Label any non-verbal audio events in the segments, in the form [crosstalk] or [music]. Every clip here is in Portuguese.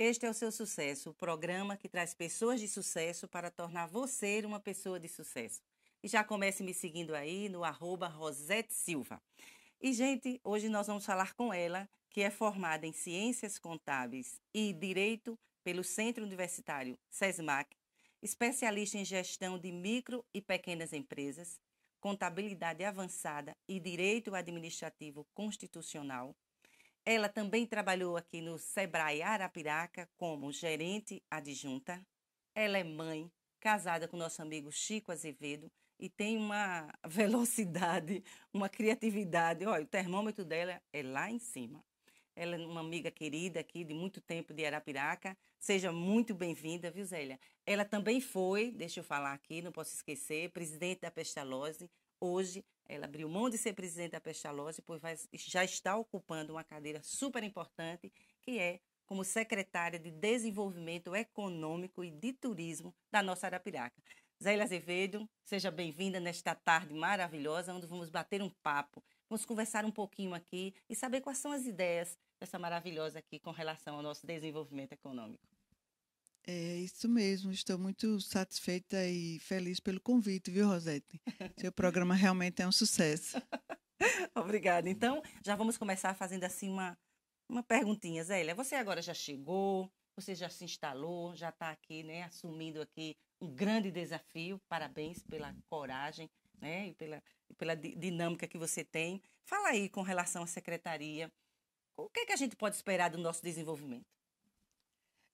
Este é o seu sucesso, o programa que traz pessoas de sucesso para tornar você uma pessoa de sucesso. E já comece me seguindo aí no arroba Rosete Silva. E, gente, hoje nós vamos falar com ela, que é formada em Ciências Contábeis e Direito pelo Centro Universitário SESMAC, especialista em gestão de micro e pequenas empresas, contabilidade avançada e direito administrativo constitucional ela também trabalhou aqui no Sebrae Arapiraca como gerente adjunta. Ela é mãe, casada com nosso amigo Chico Azevedo e tem uma [laughs] velocidade, uma criatividade. Olha, o termômetro dela é lá em cima. Ela é uma amiga querida aqui de muito tempo de Arapiraca. Seja muito bem-vinda, viu, Zélia? Ela também foi, deixa eu falar aqui, não posso esquecer, presidente da Pestalozzi. Hoje ela abriu mão de ser presidente da Pestalozzi, pois vai, já está ocupando uma cadeira super importante, que é como secretária de Desenvolvimento Econômico e de Turismo da nossa Arapiraca. Zélia Azevedo, seja bem-vinda nesta tarde maravilhosa, onde vamos bater um papo, vamos conversar um pouquinho aqui e saber quais são as ideias dessa maravilhosa aqui com relação ao nosso desenvolvimento econômico. É isso mesmo, estou muito satisfeita e feliz pelo convite, viu, Rosete? [laughs] Seu programa realmente é um sucesso. [laughs] Obrigada. Então, já vamos começar fazendo assim uma, uma perguntinha, Zélia. Você agora já chegou, você já se instalou, já está aqui, né, assumindo aqui um grande desafio. Parabéns pela coragem, né, e pela, pela dinâmica que você tem. Fala aí com relação à secretaria. O que é que a gente pode esperar do nosso desenvolvimento?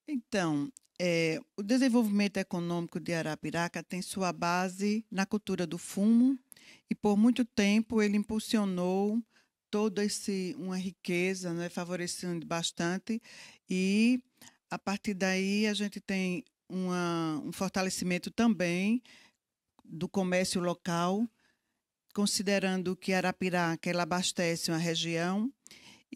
Então, é, o desenvolvimento econômico de Arapiraca tem sua base na cultura do fumo e por muito tempo ele impulsionou toda esse uma riqueza, né, favorecendo bastante e a partir daí a gente tem uma, um fortalecimento também do comércio local, considerando que Arapiraca ela abastece uma região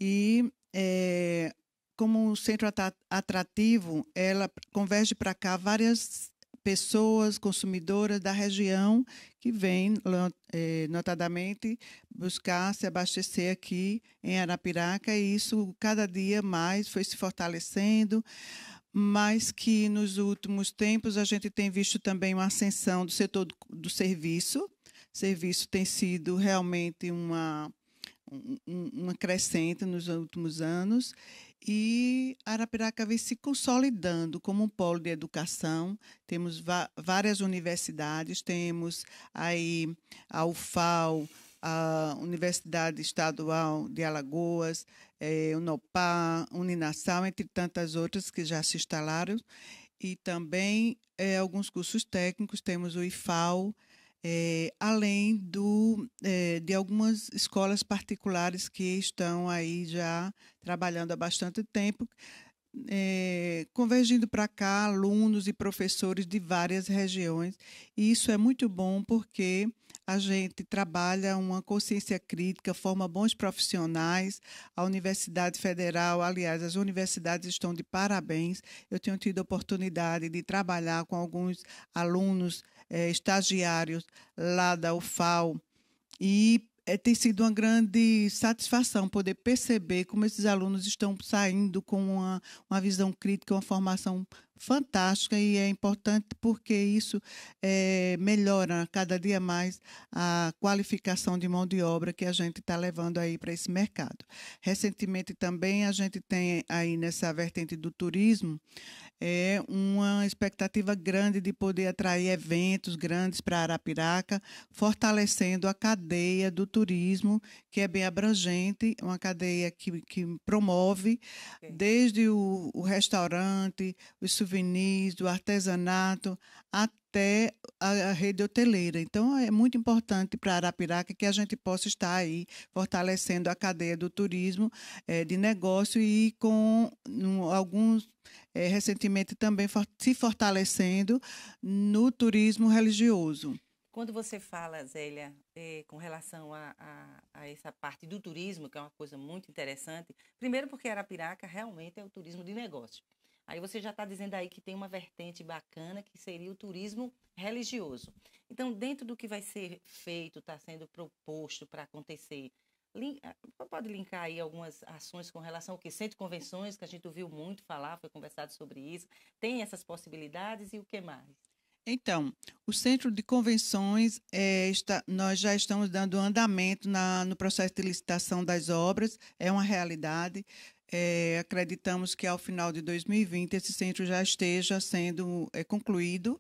e é, como um centro atrativo, ela converge para cá várias pessoas consumidoras da região que vêm, é, notadamente, buscar se abastecer aqui em Arapiraca, e isso cada dia mais foi se fortalecendo, mas que nos últimos tempos a gente tem visto também uma ascensão do setor do, do serviço. O serviço tem sido realmente uma, uma crescente nos últimos anos e Arapiraca vem se consolidando como um polo de educação. Temos várias universidades, temos aí a UFAL, a Universidade Estadual de Alagoas, é, Unopar, Uninassal, entre tantas outras que já se instalaram, e também é, alguns cursos técnicos, temos o IFAL, é, além do, é, de algumas escolas particulares que estão aí já trabalhando há bastante tempo, é, convergindo para cá alunos e professores de várias regiões. E isso é muito bom porque a gente trabalha uma consciência crítica, forma bons profissionais. A Universidade Federal, aliás, as universidades estão de parabéns. Eu tenho tido a oportunidade de trabalhar com alguns alunos é, estagiários lá da UFAL. E é, tem sido uma grande satisfação poder perceber como esses alunos estão saindo com uma, uma visão crítica, uma formação fantástica e é importante porque isso é, melhora cada dia mais a qualificação de mão de obra que a gente está levando aí para esse mercado. Recentemente também a gente tem aí nessa vertente do turismo é uma expectativa grande de poder atrair eventos grandes para Arapiraca, fortalecendo a cadeia do turismo, que é bem abrangente, uma cadeia que, que promove desde o, o restaurante, os souvenirs, do artesanato, até a, a rede hoteleira. Então, é muito importante para Arapiraca que a gente possa estar aí fortalecendo a cadeia do turismo é, de negócio e com um, alguns é, recentemente também for se fortalecendo no turismo religioso. Quando você fala, Zélia, é, com relação a, a, a, essa parte do turismo, que é uma coisa muito interessante, primeiro porque Arapiraca realmente é o turismo de negócio. Aí você já está dizendo aí que tem uma vertente bacana que seria o turismo religioso. Então, dentro do que vai ser feito, está sendo proposto para acontecer, Link, ah, pode linkar aí algumas ações com relação ao que? Centro de convenções, que a gente ouviu muito falar, foi conversado sobre isso. Tem essas possibilidades e o que mais? Então, o Centro de Convenções, é, está, nós já estamos dando andamento na, no processo de licitação das obras, é uma realidade. É, acreditamos que ao final de 2020 esse centro já esteja sendo é, concluído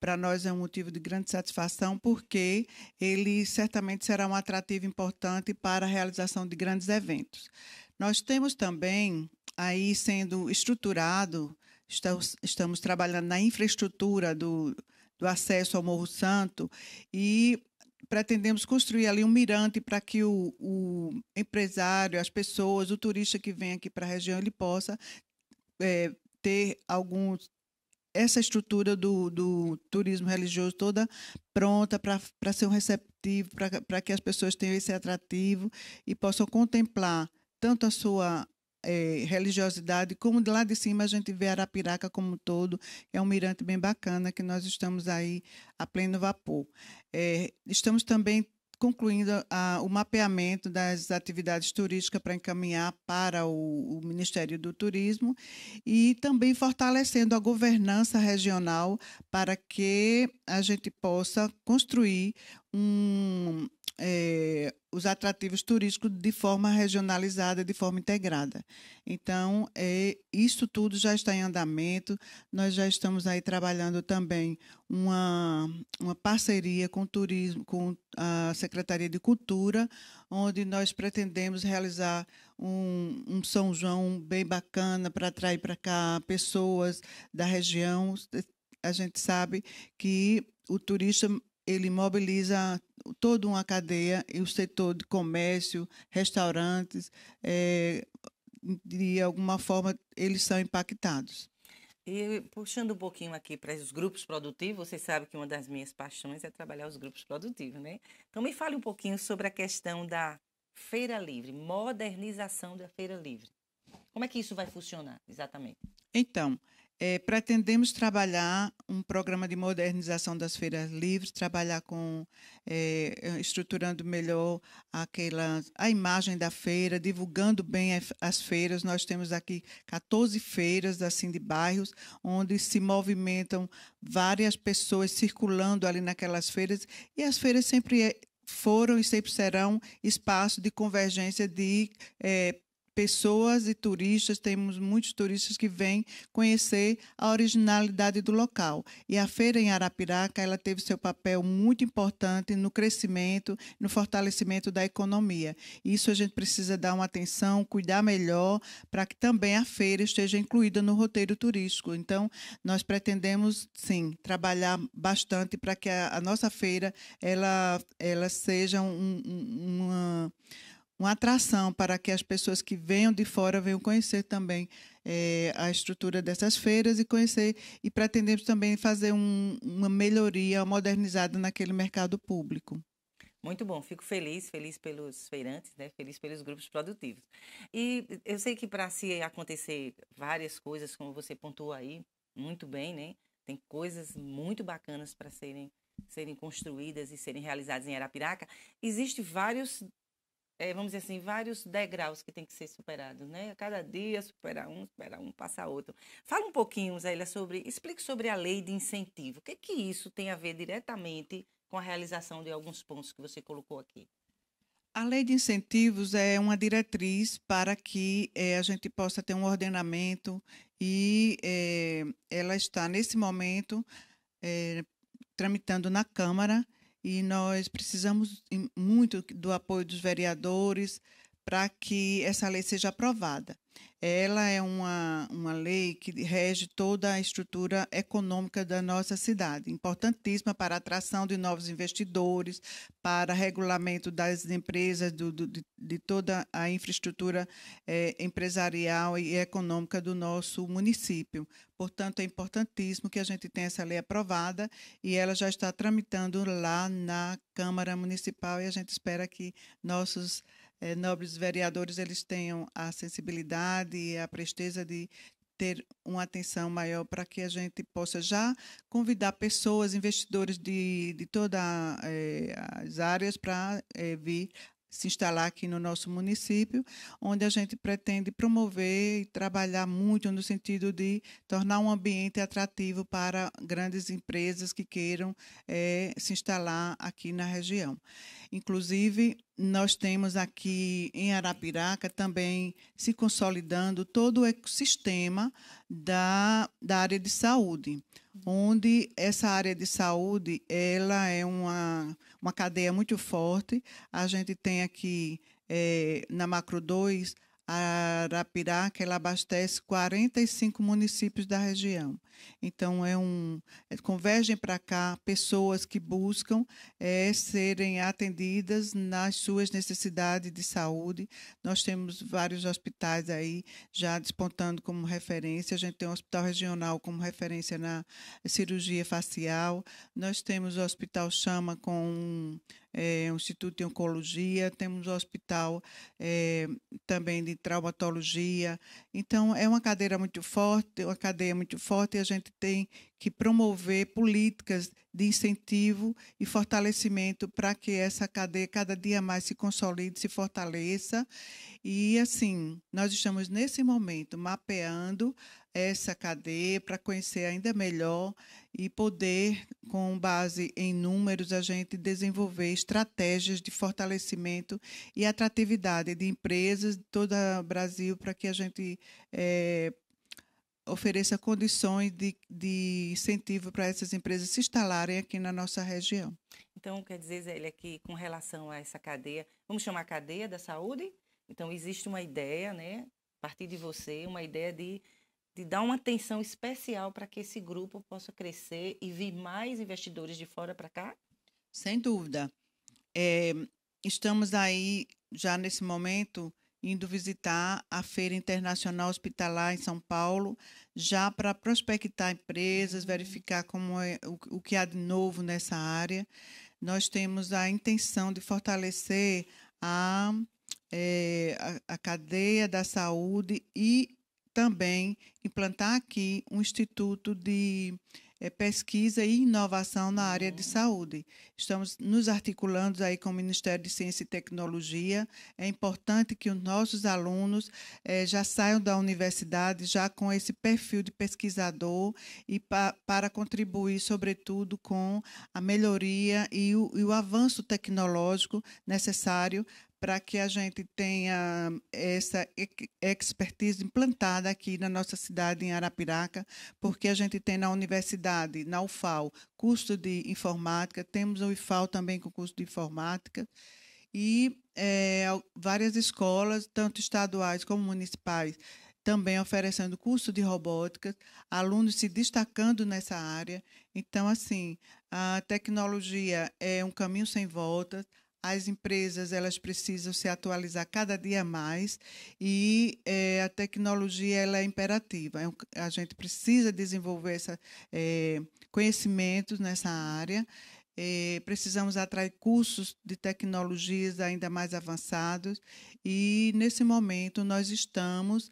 para nós é um motivo de grande satisfação, porque ele certamente será um atrativo importante para a realização de grandes eventos. Nós temos também aí sendo estruturado, estamos, estamos trabalhando na infraestrutura do, do acesso ao Morro Santo e pretendemos construir ali um mirante para que o, o empresário, as pessoas, o turista que vem aqui para a região, ele possa é, ter alguns essa estrutura do, do turismo religioso toda pronta para ser um receptivo, para que as pessoas tenham esse atrativo e possam contemplar tanto a sua é, religiosidade, como de lá de cima a gente vê Arapiraca como um todo, é um mirante bem bacana que nós estamos aí a pleno vapor. É, estamos também concluindo a, ah, o mapeamento das atividades turísticas para encaminhar para o, o, Ministério do Turismo e também fortalecendo a governança regional para que a gente possa construir um, é, os atrativos turísticos de forma regionalizada, de forma integrada. Então, é, isso tudo já está em andamento. Nós já estamos aí trabalhando também uma, uma parceria com o turismo, com a Secretaria de Cultura, onde nós pretendemos realizar um, um São João bem bacana para atrair para cá pessoas da região. A gente sabe que o turista ele mobiliza toda uma cadeia, e o setor de comércio, restaurantes, é, de alguma forma eles são impactados. E puxando um pouquinho aqui para os grupos produtivos, você sabe que uma das minhas paixões é trabalhar os grupos produtivos, né? Então me fale um pouquinho sobre a questão da Feira Livre, modernização da Feira Livre. Como é que isso vai funcionar exatamente? Então, é, pretendemos trabalhar um programa de modernização das feiras livres, trabalhar com é, estruturando melhor aquela a imagem da feira, divulgando bem as feiras. Nós temos aqui 14 feiras assim de bairros, onde se movimentam várias pessoas circulando ali naquelas feiras e as feiras sempre é, foram e sempre serão espaço de convergência de é, pessoas e turistas, temos muitos turistas que vêm conhecer a originalidade do local. E a feira em Arapiraca, ela teve seu papel muito importante no crescimento, no fortalecimento da economia. Isso a gente precisa dar uma atenção, cuidar melhor para que também a feira esteja incluída no roteiro turístico. Então, nós pretendemos sim trabalhar bastante para que a, a, nossa feira ela ela seja um, um, uma uma atração para que as pessoas que venham de fora venham conhecer também é, a estrutura dessas feiras e conhecer e pretendemos também fazer um, uma melhoria modernizada naquele mercado público. Muito bom, fico feliz, feliz pelos feirantes, né? feliz pelos grupos produtivos. E eu sei que para se acontecer várias coisas, como você pontuou aí, muito bem, né? Tem coisas muito bacanas para serem serem construídas e serem realizadas em Arapiraca, existe vários é, vamos dizer assim, vários degraus que tem que ser superados, né? Cada dia superar um, superar um, passar outro. Fala um pouquinho, Zélia, sobre, explique sobre a lei de incentivo. O que que isso tem a ver diretamente com a realização de alguns pontos que você colocou aqui? A lei de incentivos é uma diretriz para que é, a gente possa ter um ordenamento e é, ela está nesse momento é, tramitando na Câmara e nós precisamos muito do apoio dos vereadores, para que essa lei seja aprovada. Ela é uma, uma lei que rege toda a estrutura econômica da nossa cidade, importantíssima para a atração de novos investidores, para regulamento das empresas, do, do de, de, toda a infraestrutura é, empresarial e econômica do nosso município. Portanto, é importantíssimo que a gente tenha essa lei aprovada e ela já está tramitando lá na Câmara Municipal e a gente espera que nossos eh, nobres vereadores eles tenham a sensibilidade e a presteza de ter uma atenção maior para que a gente possa já convidar pessoas, investidores de, de todas eh, as áreas para eh, vir se instalar aqui no nosso município, onde a gente pretende promover e trabalhar muito no sentido de tornar um ambiente atrativo para grandes empresas que queiram é, se instalar aqui na região. Inclusive, nós temos aqui em Arapiraca também se consolidando todo o ecossistema da, da área de saúde, onde essa área de saúde ela é uma uma cadeia muito forte. A gente tem aqui é, na Macro 2 Arapiraca ela abastece 45 municípios da região. Então é um é, convergem para cá pessoas que buscam é, serem atendidas nas suas necessidades de saúde. Nós temos vários hospitais aí já despontando como referência. A gente tem um hospital regional como referência na cirurgia facial. Nós temos o Hospital Chama com é, o Instituto de Oncologia, temos o Hospital é, também de Traumatologia. Então, é uma cadeira muito forte, uma cadeia muito forte, e a gente tem que promover políticas de incentivo e fortalecimento para que essa cadeia cada dia mais se consolide, se fortaleça. E, assim, nós estamos nesse momento mapeando essa cadeia para conhecer ainda melhor e poder, com base em números, a gente desenvolver estratégias de fortalecimento e atratividade de empresas de todo o Brasil para que a gente é, ofereça condições de, de incentivo para essas empresas se instalarem aqui na nossa região. Então, quer dizer, Zélia, que com relação a essa cadeia, vamos chamar cadeia da saúde? Então, existe uma ideia, né, a partir de você, uma ideia de de dar uma atenção especial para que esse grupo possa crescer e vir mais investidores de fora para cá? Sem dúvida. É, estamos aí, já nesse momento, indo visitar a Feira Internacional Hospitalar em São Paulo, já para prospectar empresas, uhum. verificar como é, o, o que há de novo nessa área. Nós temos a intenção de fortalecer a, é, a, a cadeia da saúde e também implantar aqui um instituto de é, pesquisa e inovação na área de saúde. Estamos nos articulando aí com o Ministério de Ciência e Tecnologia. É importante que os nossos alunos é, já saiam da universidade já com esse perfil de pesquisador e pa, para contribuir, sobretudo, com a melhoria e o, e o avanço tecnológico necessário para que a gente tenha essa expertise implantada aqui na nossa cidade, em Arapiraca, porque a gente tem na universidade, na UFAL, curso de informática, temos a UFAL também com curso de informática, e é, várias escolas, tanto estaduais como municipais, também oferecendo curso de robótica, alunos se destacando nessa área. Então, assim, a tecnologia é um caminho sem voltas, as empresas elas precisam se atualizar cada dia mais e é, a tecnologia ela é imperativa. É a gente precisa desenvolver essa, é, conhecimentos nessa área. É, precisamos atrair cursos de tecnologias ainda mais avançados e nesse momento nós estamos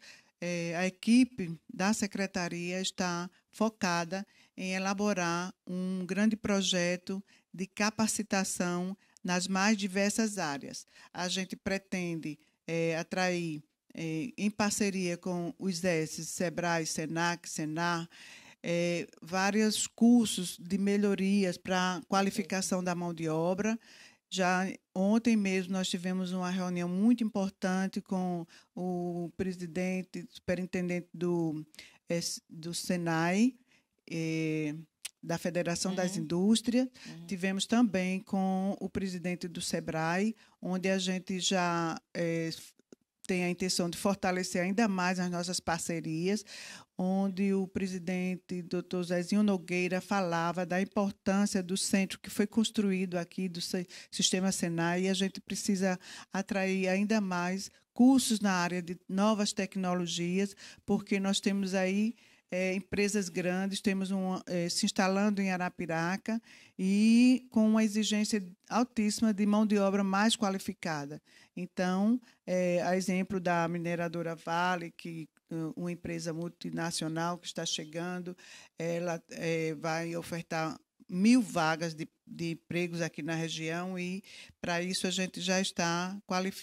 a equipe da secretaria está focada em elaborar um grande projeto de capacitação nas mais diversas áreas. A gente pretende é, atrair, é, em parceria com os S, SEBRAE, SENAC, SENAR, é, vários cursos de melhorias para qualificação da mão de obra. Já ontem mesmo nós tivemos uma reunião muito importante com o presidente, superintendente do, do Senai, da Federação uhum. das Indústrias, uhum. tivemos também com o presidente do SEBRAE, onde a gente já é, tem a intenção de fortalecer ainda mais as nossas parcerias, onde o presidente Dr. Zezinho Nogueira falava da importância do centro que foi construído aqui do sistema Senai e a gente precisa atrair ainda mais cursos na área de novas tecnologias, porque nós temos aí é, empresas grandes, temos um, é, se instalando em Arapiraca e com uma exigência altíssima de mão de obra mais qualificada. Então, é, a exemplo da mineradora Vale, que é, uma empresa multinacional que está chegando, ela é, vai ofertar mil vagas de, de empregos aqui na região e, para isso, a gente já está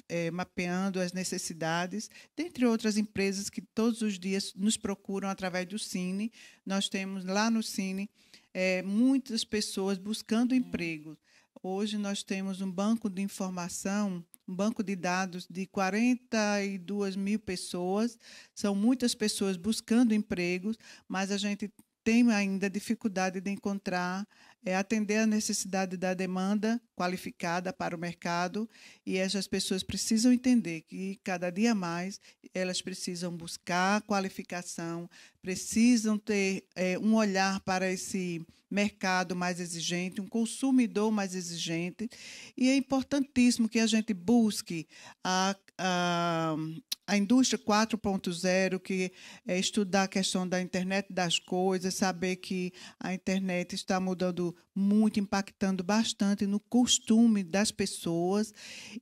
é, mapeando as necessidades, dentre outras empresas que todos os dias nos procuram através do Cine. Nós temos lá no Cine é, muitas pessoas buscando hum. emprego. Hoje nós temos um banco de informação, um banco de dados de 42 mil pessoas. São muitas pessoas buscando empregos, mas a gente tem ainda dificuldade de encontrar, é, atender à necessidade da demanda qualificada para o mercado e essas pessoas precisam entender que cada dia mais elas precisam buscar qualificação, precisam ter é, um olhar para esse mercado mais exigente, um consumidor mais exigente e é importantíssimo que a gente busque a ah, a, indústria 4.0, que é estudar a questão da internet das coisas, saber que a internet está mudando muito, impactando bastante no costume das pessoas.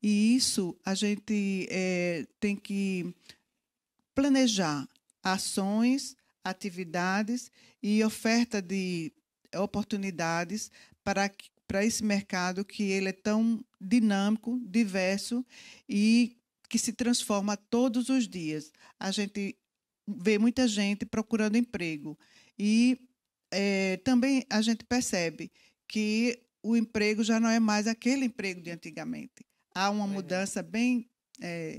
E isso a gente é, tem que planejar ações, atividades e oferta de oportunidades para para esse mercado que ele é tão dinâmico, diverso e que se transforma todos os dias. A gente vê muita gente procurando emprego e é, também a gente percebe que o emprego já não é mais aquele emprego de antigamente. Há uma é. mudança bem é,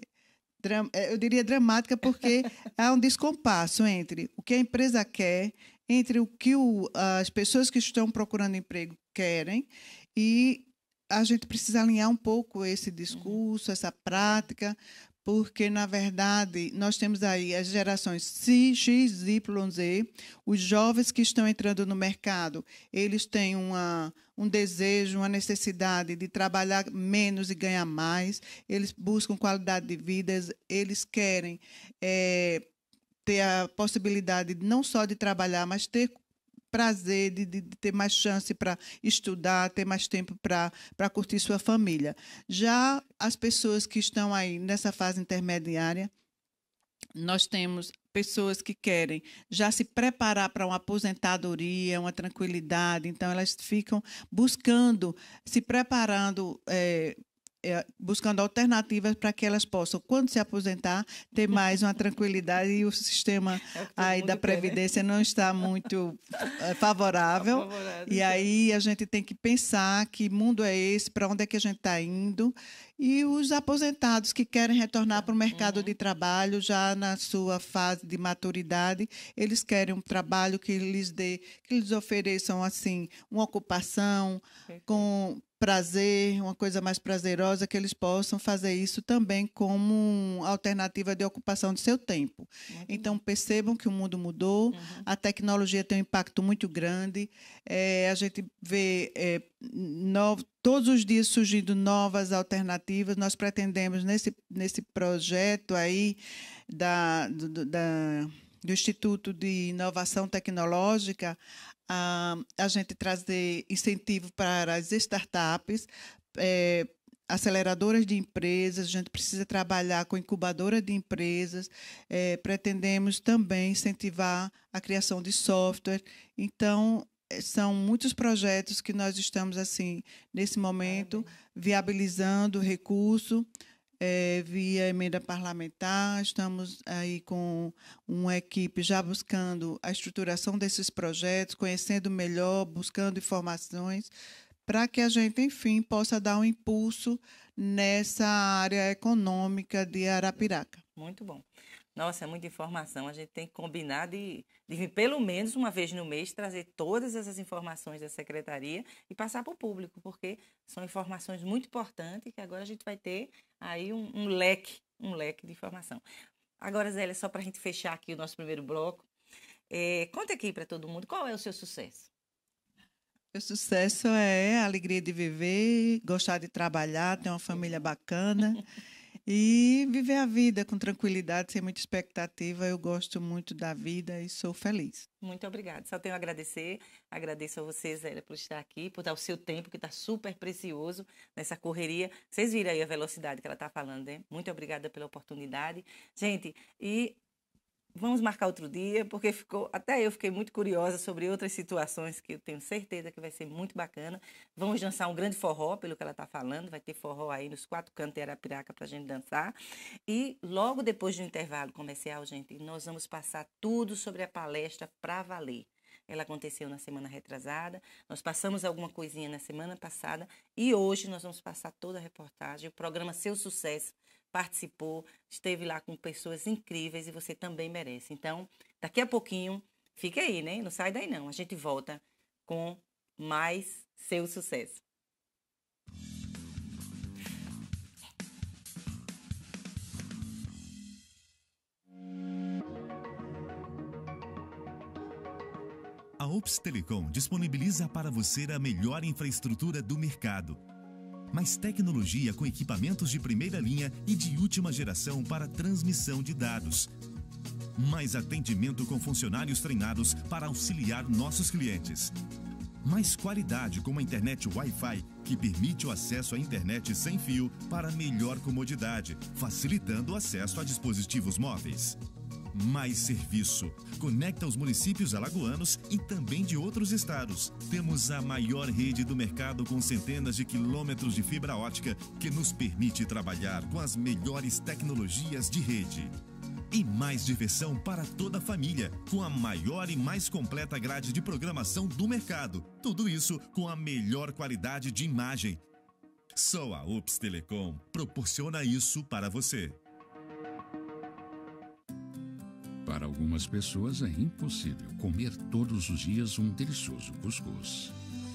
é, eu diria dramática, porque [laughs] há um descompasso entre o que a empresa quer, entre o que o, as pessoas que estão procurando emprego querem e a gente precisa alinhar um pouco esse discurso, essa prática, porque, na verdade, nós temos aí as gerações X, Y, Z, os jovens que estão entrando no mercado, eles têm uma, um desejo, uma necessidade de trabalhar menos e ganhar mais, eles buscam qualidade de vida, eles querem é, ter a possibilidade não só de trabalhar, mas ter prazer de, de, ter mais chance para estudar, ter mais tempo para curtir sua família. Já as pessoas que estão aí nessa fase intermediária, nós temos pessoas que querem já se preparar para uma aposentadoria, uma tranquilidade, então elas ficam buscando, se preparando é, é, buscando alternativas para que elas possam, quando se aposentar, ter mais uma tranquilidade e o sistema é aí da Previdência quer, né? não está muito é, favorável. e então. aí a gente tem que pensar que mundo é esse, para onde é que a gente está indo. E os aposentados que querem retornar para o mercado uhum. de trabalho, já na sua fase de maturidade, eles querem um trabalho que lhes dê, que lhes ofereçam assim, uma ocupação com prazer, uma coisa mais prazerosa, que eles possam fazer isso também como alternativa de ocupação de seu tempo. Uhum. Então, percebam que o mundo mudou, uhum. a tecnologia tem um impacto muito grande, é, a gente vê é, todos os dias surgindo novas alternativas. Nós pretendemos, nesse, nesse projeto aí da, da do Instituto de Inovação Tecnológica, a, a gente trazer incentivo para as startups, é, aceleradoras de empresas, a gente precisa trabalhar com incubadora de empresas, é, pretendemos também incentivar a criação de software. Então, é, são muitos projetos que nós estamos, assim, nesse momento, viabilizando recurso. recurso é, via emenda parlamentar. Estamos aí com uma equipe já buscando a estruturação desses projetos, conhecendo melhor, buscando informações, para que a gente, enfim, possa dar um impulso nessa área econômica de Arapiraca. Muito bom. Nossa, é muita informação. A gente tem que combinar de, de pelo menos uma vez no mês, trazer todas essas informações da secretaria e passar para o público, porque são informações muito importantes que agora a gente vai ter aí um, um leque, um leque de informação. Agora, Zélia, só para a gente fechar aqui o nosso primeiro bloco, é, conta aqui para todo mundo qual é o seu sucesso. Meu sucesso é a alegria de viver, gostar de trabalhar, ter uma família bacana. [laughs] e viver a vida com tranquilidade, sem muita expectativa. Eu gosto muito da vida e sou feliz. Muito obrigada. Só tenho a agradecer. Agradeço a você, Zélia, por estar aqui, por dar o seu tempo, que está super precioso nessa correria. Vocês viram aí a velocidade que ela está falando, né? Muito obrigada pela oportunidade. Gente, e vamos marcar outro dia, porque ficou, até eu fiquei muito curiosa sobre outras situações que eu tenho certeza que vai ser muito bacana. Vamos dançar um grande forró, pelo que ela está falando, vai ter forró aí nos quatro cantos de Arapiraca para a gente dançar. E logo depois do intervalo comercial, gente, nós vamos passar tudo sobre a palestra para valer. Ela aconteceu na semana retrasada, nós passamos alguma coisinha na semana passada e hoje nós vamos passar toda a reportagem, o programa Seu Sucesso participou, esteve lá com pessoas incríveis e você também merece. Então, daqui a pouquinho, fique aí, né? Não sai daí não. A gente volta com mais seu sucesso. A Ops Telecom disponibiliza para você a melhor infraestrutura do mercado mas tecnologia com equipamentos de primeira linha e de última geração para transmissão de dados. Mais atendimento com funcionários treinados para auxiliar nossos clientes. Mais qualidade com a internet Wi-Fi, que permite o acesso à internet sem fio para melhor comodidade, facilitando o acesso a dispositivos móveis mais serviço. Conecta os municípios alagoanos e também de outros estados. Temos a maior rede do mercado com centenas de quilômetros de fibra ótica que nos permite trabalhar com as melhores tecnologias de rede e mais diversão para toda a família, com a maior e mais completa grade de programação do mercado. Tudo isso com a melhor qualidade de imagem. Só a Ups Telecom proporciona isso para você. algumas pessoas é impossível comer todos os dias um delicioso cuscuz.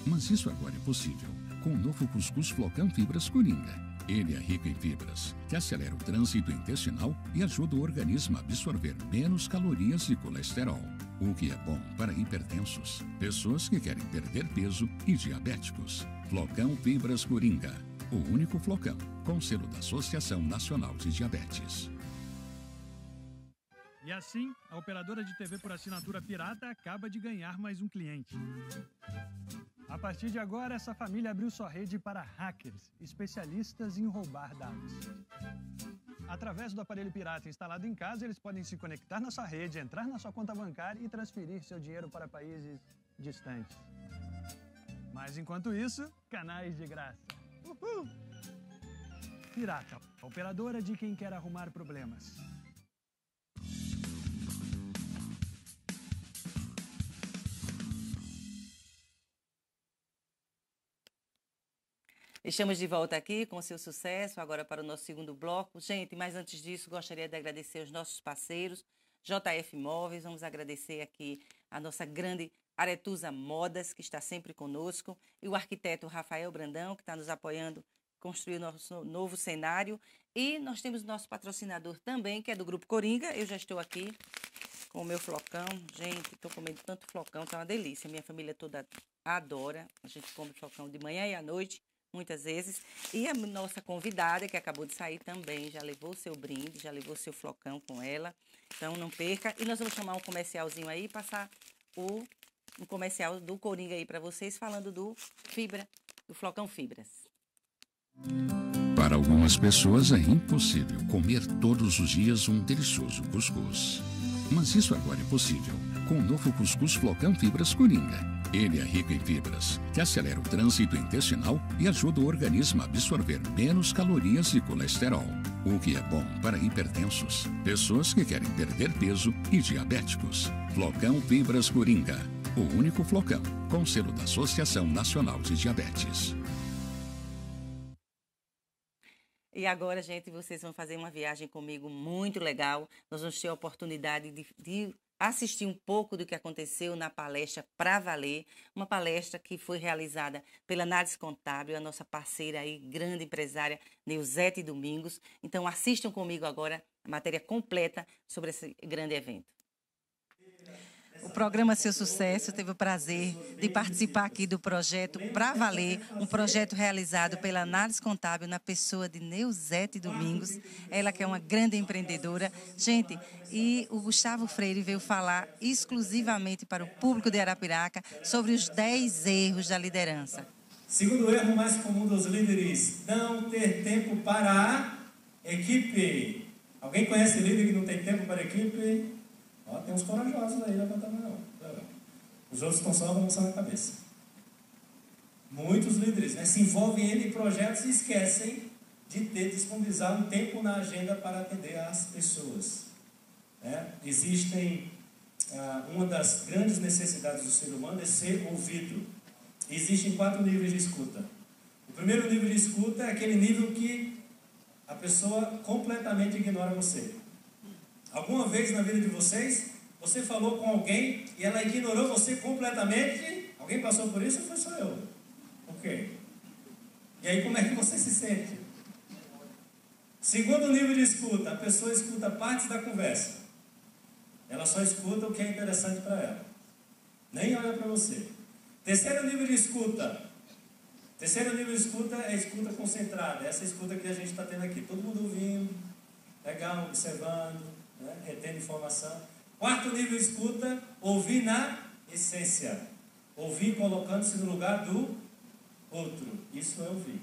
Mas isso agora é possível com o novo cuscuz Flocão Fibras Coringa. Ele é rico em fibras, que acelera o trânsito intestinal e ajuda o organismo a absorver menos calorias e colesterol, o que é bom para hipertensos, pessoas que querem perder peso e diabéticos. Flocão Fibras Coringa, o único flocão com selo da Associação Nacional de Diabetes. E assim, a operadora de TV por assinatura pirata acaba de ganhar mais um cliente. A partir de agora, essa família abriu sua rede para hackers, especialistas em roubar dados. Através do aparelho pirata instalado em casa, eles podem se conectar na sua rede, entrar na sua conta bancária e transferir seu dinheiro para países distantes. Mas enquanto isso, canais de graça. Uhul! Pirata, operadora de quem quer arrumar problemas. Estamos de volta aqui com seu sucesso, agora para o nosso segundo bloco. Gente, mas antes disso, gostaria de agradecer os nossos parceiros, JF Móveis, vamos agradecer aqui a nossa grande Aretusa Modas, que está sempre conosco, e o arquiteto Rafael Brandão, que está nos apoiando construir nosso novo cenário. E nós temos nosso patrocinador também, que é do Grupo Coringa. Eu já estou aqui com o meu flocão. Gente, estou comendo tanto flocão, está uma delícia. Minha família toda adora. A gente come flocão de manhã e à noite muitas vezes. E a nossa convidada, que acabou de sair também, já levou seu brinde, já levou seu flocão com ela. Então não perca. E nós vamos chamar um comercialzinho aí e passar o, um comercial do Coringa aí para vocês, falando do Fibra, do Flocão Fibras. Para algumas pessoas é impossível comer todos os dias um delicioso cuscuz. Mas isso agora é possível com o novo cuscuz Flocão Fibras Coringa. Ele é rico em fibras, que acelera o trânsito intestinal e ajuda o organismo a absorver menos calorias e colesterol, o que é bom para hipertensos, pessoas que querem perder peso e diabéticos. Flocão Fibras Coringa, o único flocão com selo da Associação Nacional de Diabetes. E agora, gente, vocês vão fazer uma viagem comigo muito legal. Nós vamos ter a oportunidade de, de assistir um pouco do que aconteceu na palestra Pra Valer, uma palestra que foi realizada pela Nades Contábil, a nossa parceira e grande empresária Neuzete Domingos. Então assistam comigo agora a matéria completa sobre esse grande evento o programa Seu Sucesso teve o prazer de participar aqui do projeto Pra Valer, um projeto realizado pela Análise Contábil na pessoa de Neuzete Domingos, ela que é uma grande empreendedora. Gente, e o Gustavo Freire veio falar exclusivamente para o público de Arapiraca sobre os 10 erros da liderança. Segundo erro mais comum dos líderes, não ter tempo para a equipe. Alguém conhece líder que não tem tempo para a equipe? Ó, tem uns corajosos aí levantando a mão. Os outros estão só balançando a cabeça. Muitos líderes né, se envolvem em projetos e esquecem de ter disponibilizado um tempo na agenda para atender as pessoas. Né? Existem ah, uma das grandes necessidades do ser humano é ser ouvido. Existem quatro níveis de escuta. O primeiro nível de escuta é aquele nível que a pessoa completamente ignora você. Alguma vez na vida de vocês, você falou com alguém e ela ignorou você completamente? Alguém passou por isso ou foi só eu? Por quê? E aí como é que você se sente? Segundo nível de escuta, a pessoa escuta partes da conversa. Ela só escuta o que é interessante para ela. Nem olha para você. Terceiro nível de escuta. Terceiro nível de escuta é escuta concentrada. Essa escuta que a gente está tendo aqui. Todo mundo ouvindo, legal, observando, né? informação. Quarto nível escuta, ouvir na essência. Ouvir colocando-se no lugar do outro. Isso é ouvir.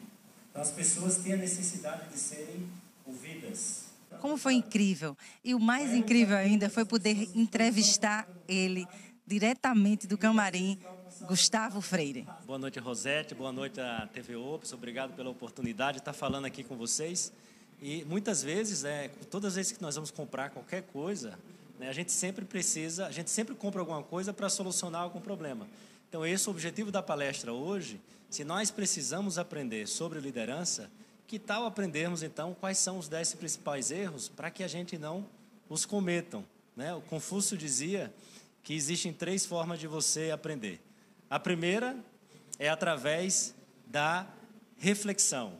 Então as pessoas têm a necessidade de serem ouvidas. Como foi incrível! E o mais incrível ainda foi poder entrevistar ele diretamente do camarim, Gustavo Freire. Boa noite, Rosete. Boa noite TV Ops. Obrigado pela oportunidade de estar falando aqui com vocês. E muitas vezes, é todas as vezes que nós vamos comprar qualquer coisa, né, a gente sempre precisa, a gente sempre compra alguma coisa para solucionar algum problema. Então, esse é o objetivo da palestra hoje. Se nós precisamos aprender sobre liderança, que tal aprendermos então quais são os dez principais erros para que a gente não os cometam? Né? O Confúcio dizia que existem três formas de você aprender. A primeira é através da reflexão.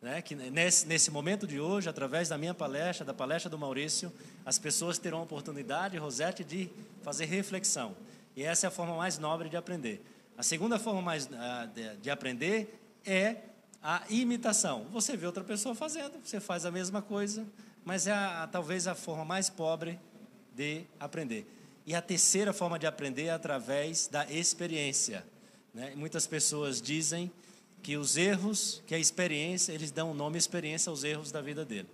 Né? Que nesse, nesse momento de hoje, através da minha palestra, da palestra do Maurício, as pessoas terão a oportunidade, Rosete, de fazer reflexão. E essa é a forma mais nobre de aprender. A segunda forma mais ah, de, de aprender é a imitação. Você vê outra pessoa fazendo, você faz a mesma coisa, mas é a, a, talvez a forma mais pobre de aprender. E a terceira forma de aprender é através da experiência. Né? Muitas pessoas dizem que os erros, que a experiência, eles dão o nome experiência aos erros da vida dele.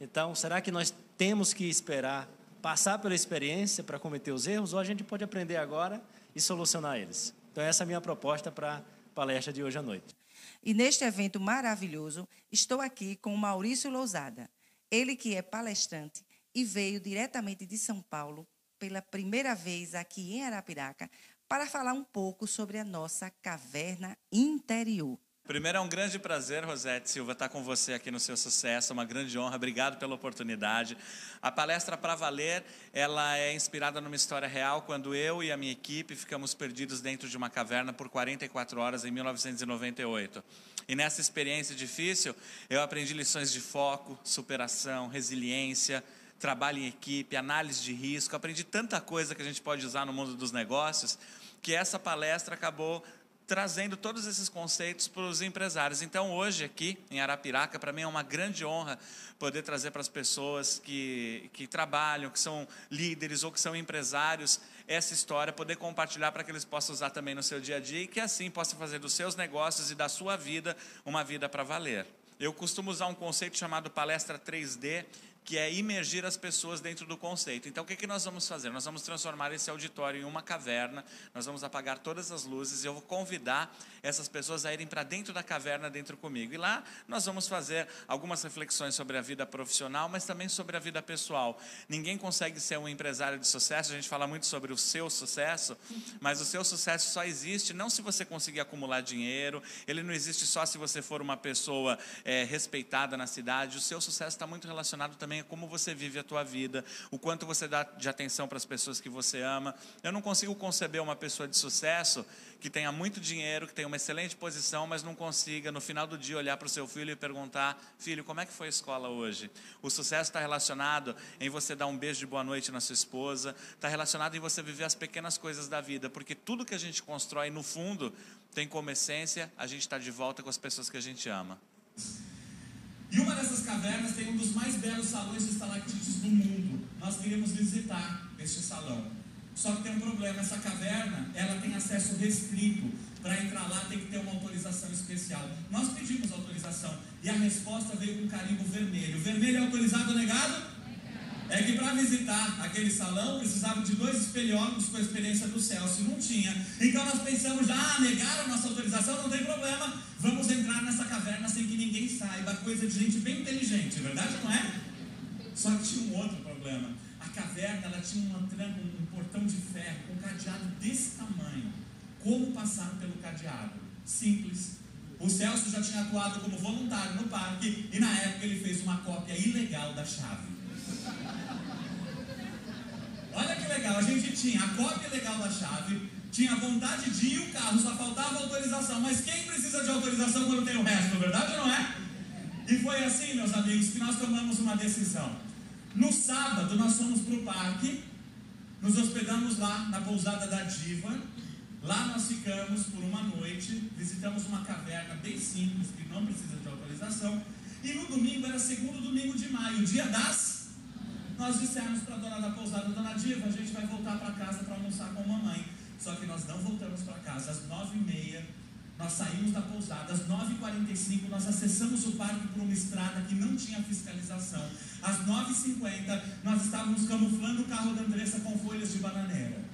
Então, será que nós temos que esperar passar pela experiência para cometer os erros ou a gente pode aprender agora e solucionar eles? Então, essa é a minha proposta para a palestra de hoje à noite. E neste evento maravilhoso, estou aqui com o Maurício Lousada, ele que é palestrante e veio diretamente de São Paulo pela primeira vez aqui em Arapiraca para falar um pouco sobre a nossa caverna interior. Primeiro, é um grande prazer, Rosete Silva, estar com você aqui no seu sucesso, é uma grande honra, obrigado pela oportunidade. A palestra Para Valer, ela é inspirada numa história real, quando eu e a minha equipe ficamos perdidos dentro de uma caverna por 44 horas em 1998. E nessa experiência difícil, eu aprendi lições de foco, superação, resiliência, trabalho em equipe, análise de risco, aprendi tanta coisa que a gente pode usar no mundo dos negócios, que essa palestra acabou trazendo todos esses conceitos para os empresários. Então, hoje aqui em Arapiraca, para mim é uma grande honra poder trazer para as pessoas que, que trabalham, que são líderes ou que são empresários, essa história, poder compartilhar para que eles possam usar também no seu dia a dia e que assim possa fazer dos seus negócios e da sua vida uma vida para valer. Eu costumo usar um conceito chamado palestra 3D, que é imergir as pessoas dentro do conceito. Então, o que, é que nós vamos fazer? Nós vamos transformar esse auditório em uma caverna, nós vamos apagar todas as luzes e eu vou convidar essas pessoas a irem para dentro da caverna, dentro comigo. E lá nós vamos fazer algumas reflexões sobre a vida profissional, mas também sobre a vida pessoal. Ninguém consegue ser um empresário de sucesso, a gente fala muito sobre o seu sucesso, mas o seu sucesso só existe não se você conseguir acumular dinheiro, ele não existe só se você for uma pessoa é, respeitada na cidade, o seu sucesso está muito relacionado também também é como você vive a tua vida, o quanto você dá de atenção para as pessoas que você ama. Eu não consigo conceber uma pessoa de sucesso que tenha muito dinheiro, que tenha uma excelente posição, mas não consiga no final do dia olhar para o seu filho e perguntar: "Filho, como é que foi a escola hoje?". O sucesso está relacionado em você dar um beijo de boa noite na sua esposa, está relacionado em você viver as pequenas coisas da vida, porque tudo que a gente constrói no fundo tem como essência a gente estar tá de volta com as pessoas que a gente ama. E uma dessas cavernas tem um dos mais belos salões de estalactites do mundo. Nós queríamos visitar este salão. Só que tem um problema, essa caverna, ela tem acesso restrito. Para entrar lá tem que ter uma autorização especial. Nós pedimos autorização e a resposta veio com carimbo vermelho. Vermelho é autorizado ou negado? é que para visitar aquele salão precisava de dois espeleólogos com a experiência do Celso, não tinha. Então nós pensamos, ah, negaram nossa autorização, não tem problema, vamos entrar nessa caverna sem que ninguém saiba, coisa de gente bem inteligente, é verdade não é? Só que tinha um outro problema. A caverna ela tinha uma tranca, um portão de ferro com um cadeado desse tamanho. Como passar pelo cadeado? Simples. O Celso já tinha atuado como voluntário no parque e na época ele fez uma cópia ilegal da chave. Olha que legal, a gente tinha a cópia legal da chave, tinha a vontade de ir o carro, só faltava autorização. Mas quem precisa de autorização quando tem o resto, é verdade ou não é? E foi assim, meus amigos, que nós tomamos uma decisão. No sábado, nós fomos para o parque, nos hospedamos lá na pousada da Diva. Lá nós ficamos por uma noite, visitamos uma caverna bem simples, que não precisa de autorização. E no domingo, era segundo domingo de maio, dia das nós dissemos para a dona da pousada, dona Diva, a gente vai voltar para casa para almoçar com a mamãe. Só que nós não voltamos para casa. Às nove e meia, nós saímos da pousada. Às nove e quarenta e cinco, nós acessamos o parque por uma estrada que não tinha fiscalização. Às nove e cinquenta, nós estávamos camuflando o carro da Andressa com folhas de bananeira.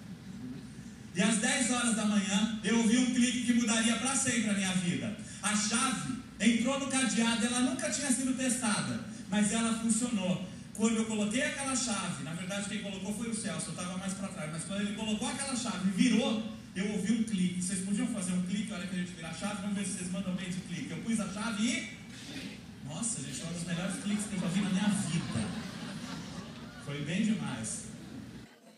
E às 10 horas da manhã, eu ouvi um clique que mudaria para sempre a minha vida. A chave entrou no cadeado, ela nunca tinha sido testada, mas ela funcionou. Quando eu coloquei aquela chave, na verdade quem colocou foi o Celso, eu estava mais para trás, mas quando ele colocou aquela chave e virou, eu ouvi um clique. Vocês podiam fazer um clique, olha que a gente virar a chave, vamos ver se vocês mandam bem de clique. Eu pus a chave e. Nossa, gente, foi é um dos melhores cliques que eu já vi na minha vida. Foi bem demais.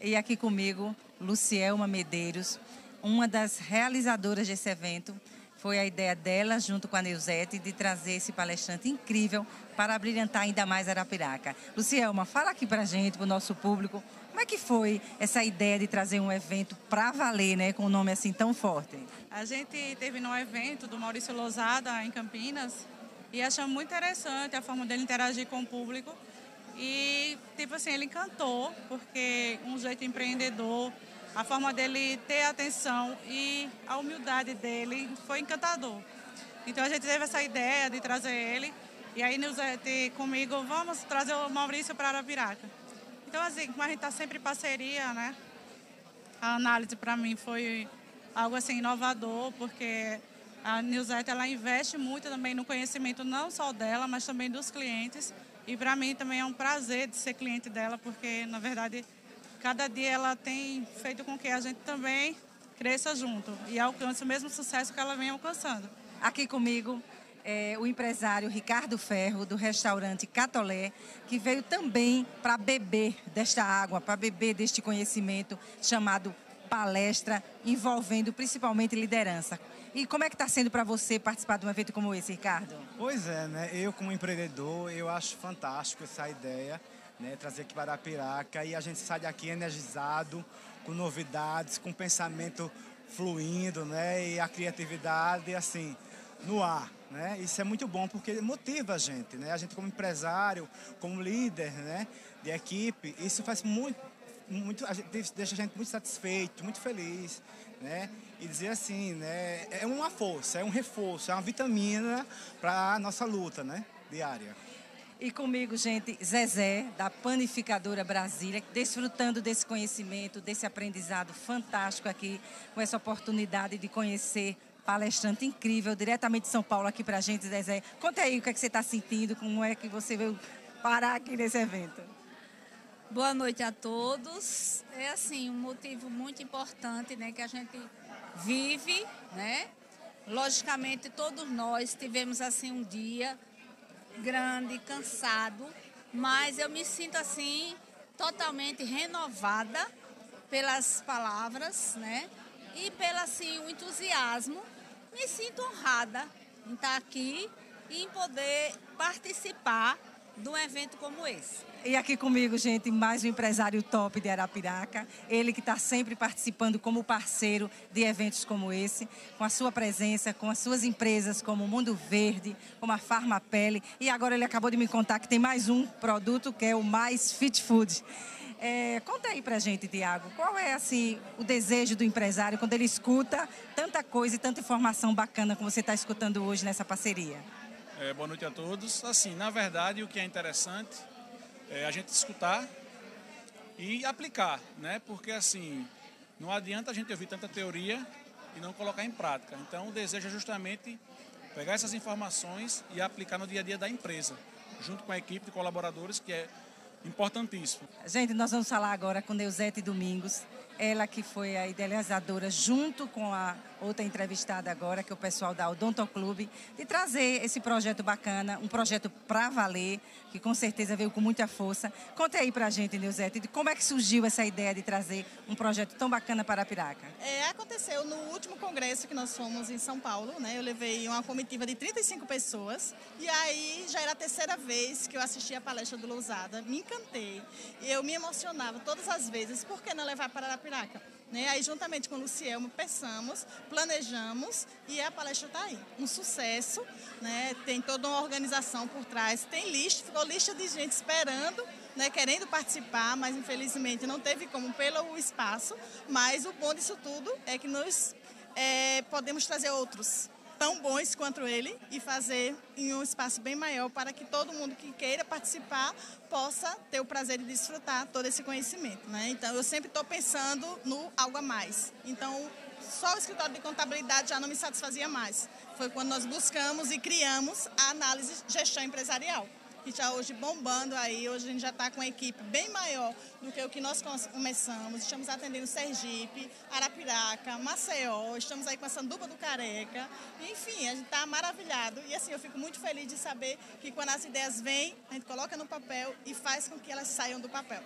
E aqui comigo, Lucielma Medeiros, uma das realizadoras desse evento. Foi a ideia dela, junto com a Neuzete, de trazer esse palestrante incrível para brilhantar ainda mais Arapiraca. Lucielma, fala aqui para a gente, para o nosso público, como é que foi essa ideia de trazer um evento para valer, né, com um nome assim tão forte? A gente teve um evento do Maurício Lozada, em Campinas, e achamos muito interessante a forma dele interagir com o público. E, tipo assim, ele encantou, porque um jeito empreendedor, a forma dele ter atenção e a humildade dele foi encantador. Então a gente teve essa ideia de trazer ele e aí Nilzete comigo, vamos trazer o Maurício para Arapiraca. Então assim, como a gente está sempre em parceria, né? A análise para mim foi algo assim inovador, porque a Nilzete ela investe muito também no conhecimento não só dela, mas também dos clientes. E para mim também é um prazer de ser cliente dela, porque na verdade Cada dia ela tem feito com que a gente também cresça junto e alcance o mesmo sucesso que ela vem alcançando. Aqui comigo é o empresário Ricardo Ferro, do restaurante Catolé, que veio também para beber desta água, para beber deste conhecimento chamado palestra envolvendo principalmente liderança. E como é que está sendo para você participar de um evento como esse, Ricardo? Pois é, né? Eu como empreendedor, eu acho fantástico essa ideia né, trazer aqui para Piraca e a gente sai daqui energizado, com novidades, com pensamento fluindo, né, e a criatividade assim no ar, né? Isso é muito bom porque motiva a gente, né? A gente como empresário, como líder, né, de equipe, isso faz muito muito a gente, deixa a gente muito satisfeito, muito feliz, né? E dizer assim, né, é uma força, é um reforço, é uma vitamina para a nossa luta, né, diária. E comigo, gente, Zezé, da Panificadora Brasília, desfrutando desse conhecimento, desse aprendizado fantástico aqui, com essa oportunidade de conhecer palestrante incrível, diretamente de São Paulo aqui pra gente, Zezé. Conta aí o que, é que você está sentindo, como é que você veio parar aqui nesse evento. Boa noite a todos. É assim, um motivo muito importante, né, que a gente vive, né? Logicamente todos nós tivemos assim um dia grande, cansado, mas eu me sinto assim totalmente renovada pelas palavras, né? E pelo assim o entusiasmo, me sinto honrada em estar aqui e em poder participar de um evento como esse. E aqui comigo, gente, mais um empresário top de Arapiraca. Ele que está sempre participando como parceiro de eventos como esse, com a sua presença, com as suas empresas como o Mundo Verde, como a Farma Pele. E agora ele acabou de me contar que tem mais um produto que é o Mais Fit Food. É, conta aí pra gente, Tiago, qual é assim o desejo do empresário quando ele escuta tanta coisa e tanta informação bacana como você está escutando hoje nessa parceria? É, boa noite a todos. Assim, na verdade, o que é interessante é a gente escutar e aplicar, né? Porque assim, não adianta a gente ouvir tanta teoria e não colocar em prática. Então, o desejo é justamente pegar essas informações e aplicar no dia a dia da empresa, junto com a equipe de colaboradores, que é importantíssimo. Gente, nós vamos falar agora com Neuzete Domingos, ela que foi a idealizadora, junto com a outra entrevistada agora, que é o pessoal da Odonto Clube, de trazer esse projeto bacana, um projeto para valer, que com certeza veio com muita força. Conta aí pra gente, Neuzete, de como é que surgiu essa ideia de trazer um projeto tão bacana para a Piraca. É, aconteceu no último congresso que nós fomos em São Paulo, né? Eu levei uma comitiva de 35 pessoas e aí já era a terceira vez que eu assisti a palestra do Lousada. Me encantei. Eu me emocionava todas as vezes. Por que não levar para a Piraca? Arapiraca. Né? Aí, juntamente com o Lucielmo, pensamos, planejamos e a palestra está aí. Um sucesso, né? tem toda uma organização por trás, tem lista, ficou lista de gente esperando, né? querendo participar, mas infelizmente não teve como pelo espaço. Mas o bom disso tudo é que nós é, eh, podemos trazer outros tão bons quanto ele e fazer em um espaço bem maior para que todo mundo que queira participar possa ter o prazer de desfrutar todo esse conhecimento. Né? Então, eu sempre estou pensando no algo a mais. Então, só o escritório de contabilidade já não me satisfazia mais. Foi quando nós buscamos e criamos a análise gestão empresarial que está hoje bombando aí. Hoje a gente já está com uma equipe bem maior do que o que nós começamos. Estamos atendendo Sergipe, Arapiraca, Maceió, estamos aí com a Sanduba do Careca. Enfim, a gente está maravilhado. E assim, eu fico muito feliz de saber que quando as ideias vêm, a gente coloca no papel e faz com que elas saiam do papel.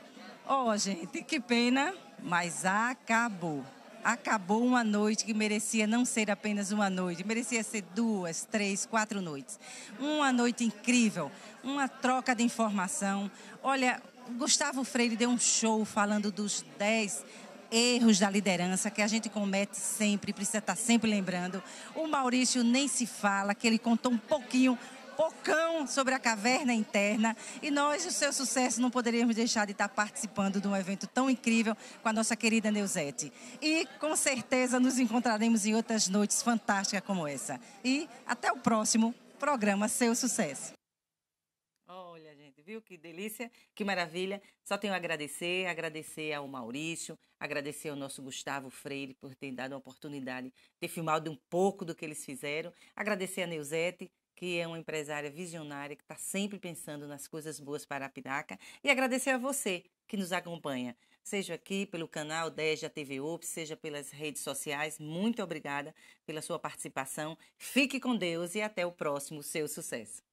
Oh, gente, que pena, mas acabou acabou uma noite que merecia não ser apenas uma noite, merecia ser duas, três, quatro noites. Uma noite incrível, uma troca de informação. Olha, Gustavo Freire deu um show falando dos dez erros da liderança que a gente comete sempre, precisa estar sempre lembrando. O Maurício nem se fala, que ele contou um pouquinho pocão sobre a caverna interna. E nós, o seu sucesso, não poderíamos deixar de estar participando de um evento tão incrível com a nossa querida Neuzete. E com certeza nos encontraremos em outras noites fantásticas como essa. E até o próximo programa Seu Sucesso. Olha, gente, viu que delícia, que maravilha. Só tenho a agradecer, agradecer ao Maurício, agradecer ao nosso Gustavo Freire por ter dado a oportunidade de filmado um pouco do que eles fizeram, agradecer a Neuzete, que é uma empresária visionária, que está sempre pensando nas coisas boas para a Piraca. E agradecer a você que nos acompanha, seja aqui pelo canal 10 da TV Ops, seja pelas redes sociais. Muito obrigada pela sua participação. Fique com Deus e até o próximo seu sucesso.